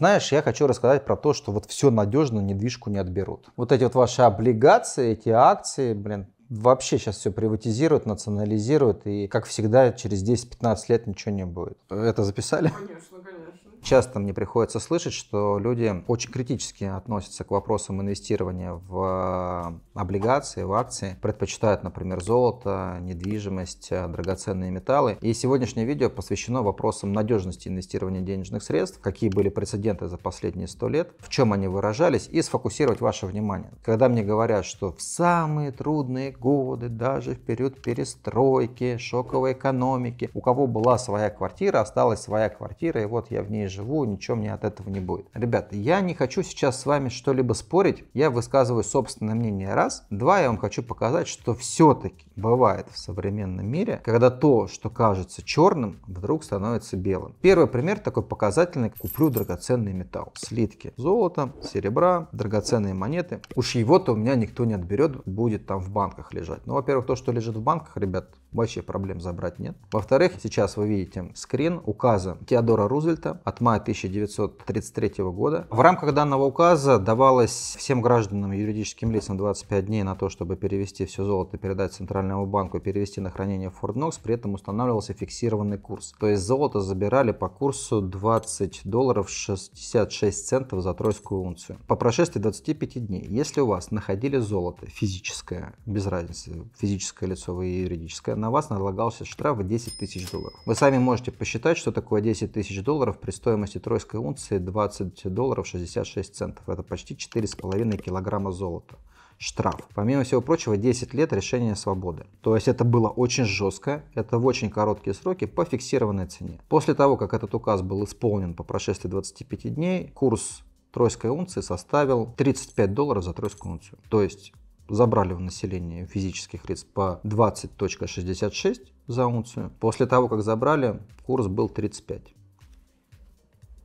Знаешь, я хочу рассказать про то, что вот все надежно, недвижку не отберут. Вот эти вот ваши облигации, эти акции, блин, вообще сейчас все приватизируют, национализируют, и, как всегда, через 10-15 лет ничего не будет. Это записали? Конечно, конечно. Часто мне приходится слышать, что люди очень критически относятся к вопросам инвестирования в э, облигации, в акции, предпочитают, например, золото, недвижимость, э, драгоценные металлы. И сегодняшнее видео посвящено вопросам надежности инвестирования денежных средств, какие были прецеденты за последние 100 лет, в чем они выражались и сфокусировать ваше внимание. Когда мне говорят, что в самые трудные годы, даже в период перестройки, шоковой экономики, у кого была своя квартира, осталась своя квартира, и вот я в ней живу, ничего мне от этого не будет. Ребята, я не хочу сейчас с вами что-либо спорить, я высказываю собственное мнение раз. Два, я вам хочу показать, что все-таки бывает в современном мире, когда то, что кажется черным, вдруг становится белым. Первый пример такой показательный. Куплю драгоценный металл, слитки золота, серебра, драгоценные монеты. Уж его-то у меня никто не отберет, будет там в банках лежать. Ну, во-первых, то, что лежит в банках, ребят, вообще проблем забрать нет. Во-вторых, сейчас вы видите скрин указа Теодора Рузвельта от мая 1933 года. В рамках данного указа давалось всем гражданам и юридическим лицам 25 дней на то, чтобы перевести все золото, передать Центральному банку, перевести на хранение в Форт Нокс, при этом устанавливался фиксированный курс. То есть золото забирали по курсу 20 долларов 66 центов за тройскую унцию. По прошествии 25 дней, если у вас находили золото физическое, без разницы, физическое лицо вы и юридическое, на вас налагался штраф в 10 тысяч долларов. Вы сами можете посчитать, что такое 10 тысяч долларов при стоимости тройской унции 20 долларов 66 центов. Это почти 4,5 килограмма золота штраф. Помимо всего прочего, 10 лет решения свободы. То есть это было очень жестко, это в очень короткие сроки по фиксированной цене. После того, как этот указ был исполнен по прошествии 25 дней, курс тройской унции составил 35 долларов за тройскую унцию. То есть забрали в населения физических лиц по 20.66 за унцию. После того, как забрали, курс был 35.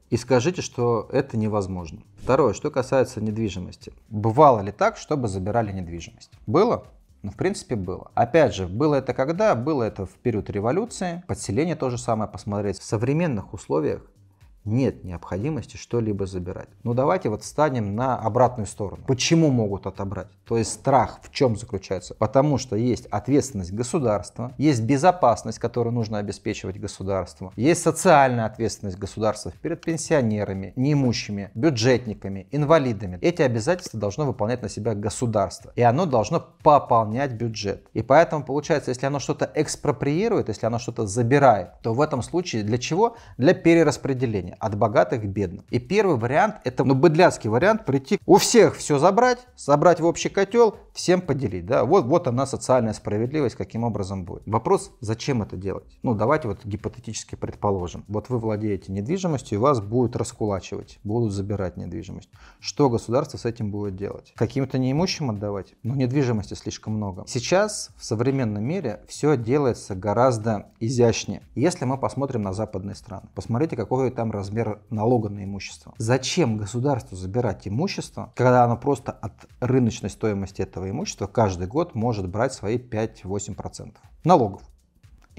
И скажите, что это невозможно. Второе, что касается недвижимости. Бывало ли так, чтобы забирали недвижимость? Было? Ну, в принципе, было. Опять же, было это когда? Было это в период революции, подселение то же самое посмотреть. В современных условиях нет необходимости что-либо забирать. Но ну, давайте вот станем на обратную сторону. Почему могут отобрать? То есть страх в чем заключается? Потому что есть ответственность государства, есть безопасность, которую нужно обеспечивать государству, есть социальная ответственность государства перед пенсионерами, неимущими, бюджетниками, инвалидами. Эти обязательства должно выполнять на себя государство. И оно должно пополнять бюджет. И поэтому получается, если оно что-то экспроприирует, если оно что-то забирает, то в этом случае для чего? Для перераспределения разделение от богатых к бедным. И первый вариант, это ну, быдляцкий вариант, прийти у всех все забрать, собрать в общий котел, всем поделить, да, вот, вот она социальная справедливость, каким образом будет. Вопрос, зачем это делать? Ну, давайте вот гипотетически предположим, вот вы владеете недвижимостью, и вас будут раскулачивать, будут забирать недвижимость. Что государство с этим будет делать? Каким-то неимущим отдавать? Ну, недвижимости слишком много. Сейчас в современном мире все делается гораздо изящнее. Если мы посмотрим на западные страны, посмотрите, какой там размер налога на имущество. Зачем государству забирать имущество, когда оно просто от рыночной стоимости этого имущества каждый год может брать свои 5-8% налогов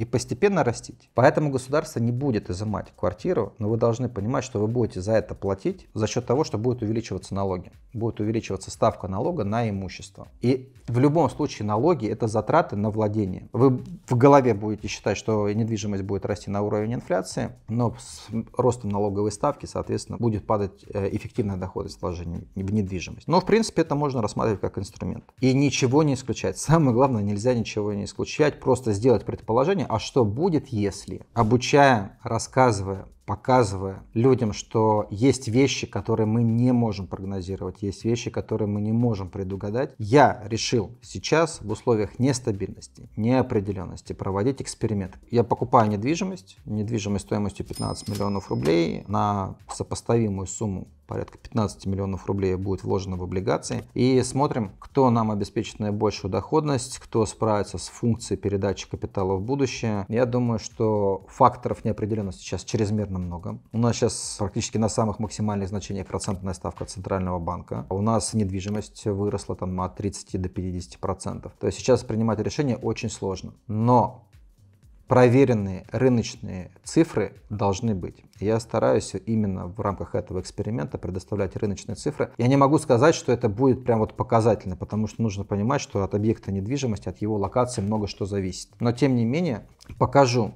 и постепенно растить. Поэтому государство не будет изымать квартиру, но вы должны понимать, что вы будете за это платить за счет того, что будут увеличиваться налоги. Будет увеличиваться ставка налога на имущество. И в любом случае налоги это затраты на владение. Вы в голове будете считать, что недвижимость будет расти на уровень инфляции, но с ростом налоговой ставки, соответственно, будет падать э, эффективная доходность вложений в недвижимость. Но, в принципе, это можно рассматривать как инструмент. И ничего не исключать. Самое главное, нельзя ничего не исключать, просто сделать предположение, а что будет, если, обучая, рассказывая показывая людям, что есть вещи, которые мы не можем прогнозировать, есть вещи, которые мы не можем предугадать. Я решил сейчас в условиях нестабильности, неопределенности проводить эксперимент. Я покупаю недвижимость, недвижимость стоимостью 15 миллионов рублей на сопоставимую сумму порядка 15 миллионов рублей будет вложено в облигации. И смотрим, кто нам обеспечит наибольшую доходность, кто справится с функцией передачи капитала в будущее. Я думаю, что факторов неопределенности сейчас чрезмерно потеряет много. У нас сейчас практически на самых максимальных значениях процентная ставка Центрального банка. А у нас недвижимость выросла там от 30 до 50 процентов. То есть сейчас принимать решение очень сложно. Но проверенные рыночные цифры должны быть. Я стараюсь именно в рамках этого эксперимента предоставлять рыночные цифры. Я не могу сказать, что это будет прям вот показательно, потому что нужно понимать, что от объекта недвижимости, от его локации много что зависит. Но тем не менее покажу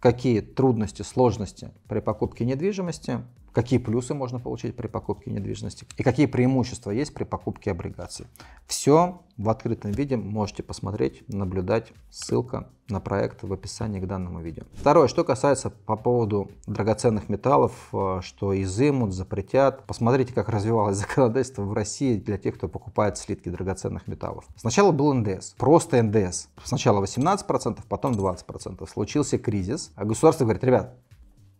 какие трудности, сложности при покупке недвижимости какие плюсы можно получить при покупке недвижимости и какие преимущества есть при покупке облигаций. Все в открытом виде можете посмотреть, наблюдать. Ссылка на проект в описании к данному видео. Второе, что касается по поводу драгоценных металлов, э, что изымут, запретят. Посмотрите, как развивалось законодательство в России для тех, кто покупает слитки драгоценных металлов. Сначала был НДС, просто НДС. Сначала 18%, потом 20%. Случился кризис, а государство говорит, ребят,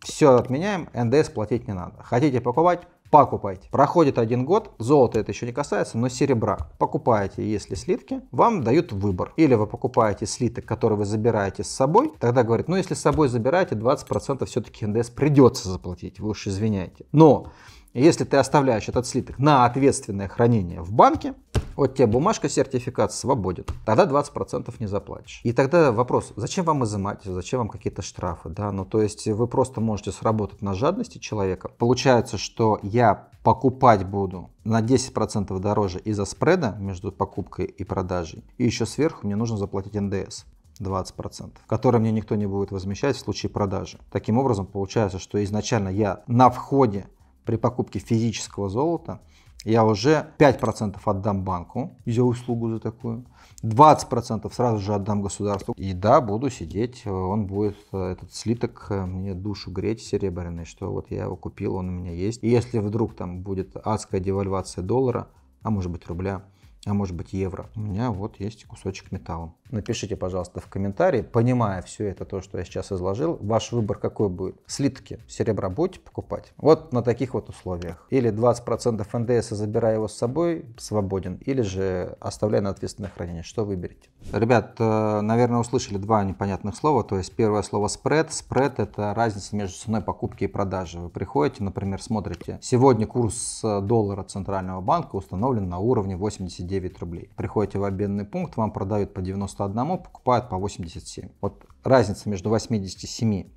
все отменяем, НДС платить не надо. Хотите покупать? покупайте. Проходит один год, золото это еще не касается, но серебра. Покупаете, если слитки, вам дают выбор. Или вы покупаете слиток, который вы забираете с собой, тогда говорит, ну если с собой забираете, 20% все-таки НДС придется заплатить, вы уж извиняйте. Но если ты оставляешь этот слиток на ответственное хранение в банке, вот тебе бумажка сертификат свободен. Тогда 20% не заплатишь. И тогда вопрос, зачем вам изымать, зачем вам какие-то штрафы, да? Ну, то есть вы просто можете сработать на жадности человека. Получается, что я покупать буду на 10% дороже из-за спреда между покупкой и продажей. И еще сверху мне нужно заплатить НДС. 20%, которые мне никто не будет возмещать в случае продажи. Таким образом, получается, что изначально я на входе при покупке физического золота я уже 5% отдам банку за услугу за такую, 20% сразу же отдам государству. И да, буду сидеть, он будет, э, этот слиток, э, мне душу греть серебряный, что вот я его купил, он у меня есть. И если вдруг там будет адская девальвация доллара, а может быть рубля, а может быть евро. У меня вот есть кусочек металла. Напишите, пожалуйста, в комментарии, понимая все это, то, что я сейчас изложил, ваш выбор какой будет? Слитки серебра будете покупать? Вот на таких вот условиях. Или 20% НДС, забирая его с собой, свободен. Или же оставляя на ответственное хранение. Что выберете? Ребят, э, наверное, услышали два непонятных слова. То есть первое слово спред. Спред – это разница между ценой покупки и продажи. Вы приходите, например, смотрите. Сегодня курс э, доллара Центрального банка установлен на уровне 89 9 рублей. Приходите в обменный пункт, вам продают по 91, покупают по 87. Вот разница между 87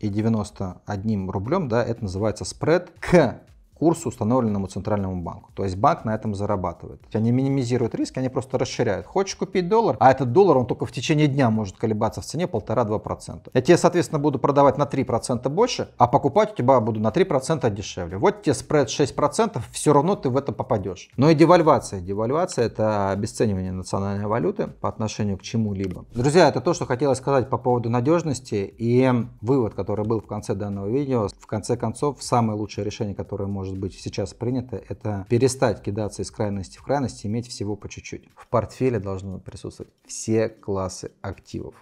и 91 рублем, да, это называется спред к курсу, установленному Центральному банку. То есть банк на этом зарабатывает. Они минимизируют риски, они просто расширяют. Хочешь купить доллар, а этот доллар, он только в течение дня может колебаться в цене 1,5-2%. Я тебе, соответственно, буду продавать на 3% больше, а покупать у тебя буду на 3% дешевле. Вот тебе спред 6%, все равно ты в это попадешь. Но и девальвация. Девальвация – это обесценивание национальной валюты по отношению к чему-либо. Друзья, это то, что хотелось сказать по поводу надежности. И вывод, который был в конце данного видео, в конце концов, самое лучшее решение, которое можно может быть сейчас принято, это перестать кидаться из крайности в крайность, и иметь всего по чуть-чуть. В портфеле должны присутствовать все классы активов.